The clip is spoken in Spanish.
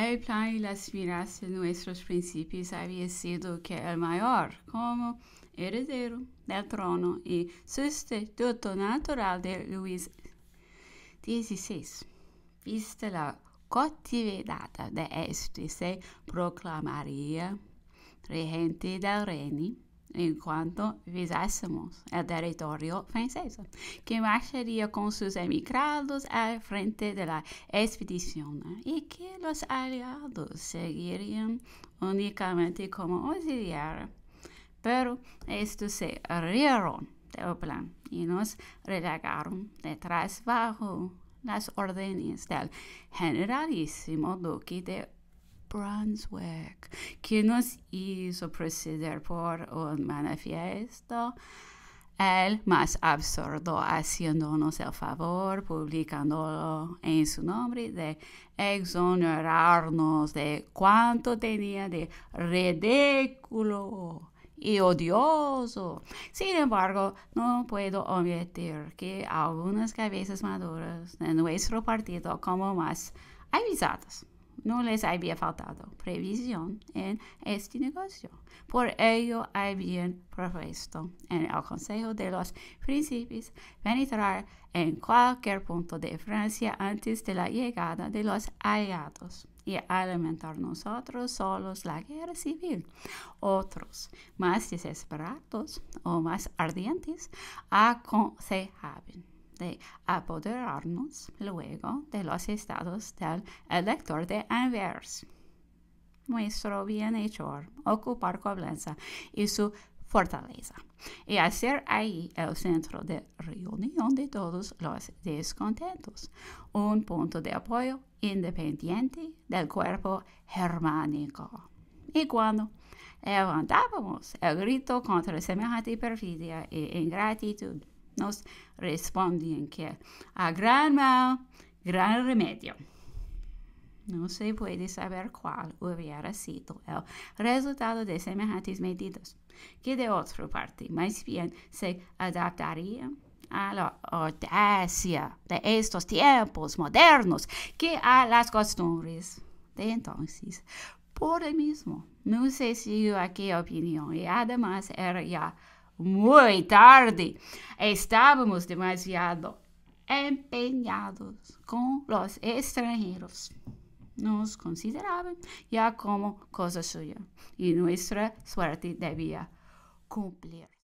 É, el plan y las miras de nuestros princípios había sido que el é mayor, como heredero del trono y sustituto natural de Luis XVI, vista la cautividad de este, se proclamaría regente del reino en cuanto visásemos el territorio francés, que marcharía con sus emigrados al frente de la expedición y que los aliados seguirían únicamente como auxiliar. Pero estos se rieron del plan y nos relegaron detrás bajo las órdenes del generalísimo duque de Brunswick, que nos hizo proceder por un manifiesto el más absurdo, haciéndonos el favor, publicándolo en su nombre, de exonerarnos de cuanto tenía de ridículo y odioso. Sin embargo, no puedo omitir que algunas cabezas maduras de nuestro partido como más avisadas no les había faltado previsión en este negocio. Por ello habían propuesto en el Consejo de los Príncipes penetrar en cualquier punto de Francia antes de la llegada de los aliados y alimentar nosotros solos la guerra civil. Otros, más desesperados o más ardientes, aconsejaban de apoderarnos luego de los estados del elector de Anvers. Nuestro bienhechor, ocupar Coblenza y su fortaleza y hacer ahí el centro de reunión de todos los descontentos, un punto de apoyo independiente del cuerpo germánico. Y cuando levantábamos el grito contra semejante perfidia e ingratitud, nos respondían que a gran mal, gran remedio. No se puede saber cuál hubiera sido el resultado de semejantes medidas, que de otra parte más bien se adaptaría a la audacia de estos tiempos modernos que a las costumbres de entonces. Por el mismo, no sé si yo aquí opinión y además era ya muy tarde. Estábamos demasiado empeñados con los extranjeros. Nos consideraban ya como cosa suya y nuestra suerte debía cumplir.